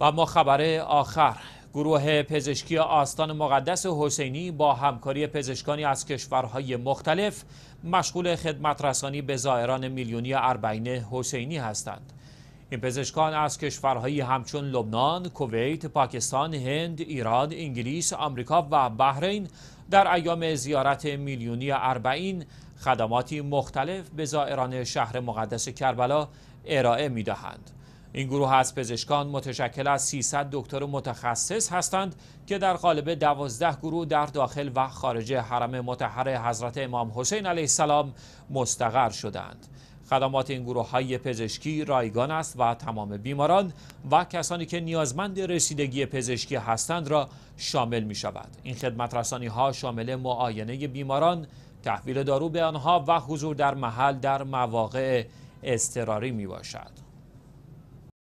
و ما خبر آخر گروه پزشکی آستان مقدس حسینی با همکاری پزشکانی از کشورهای مختلف مشغول خدمت رسانی به زائران میلیونی اربعین حسینی هستند. این پزشکان از کشورهایی همچون لبنان، کویت، پاکستان، هند، ایران، انگلیس، آمریکا و بحرین در ایام زیارت میلیونی اربعین خدماتی مختلف به زائران شهر مقدس کربلا ارائه می دهند. این گروه از پزشکان متشکل از 300 دکتر متخصص هستند که در قالب 12 گروه در داخل و خارج حرم متحر حضرت امام حسین علیه السلام مستقر شدند. خدمات این گروه های پزشکی رایگان است و تمام بیماران و کسانی که نیازمند رسیدگی پزشکی هستند را شامل می شود. این خدمت رسانی ها شامل معاینه بیماران، تحویل دارو به آنها و حضور در محل در مواقع اضطراری می باشد.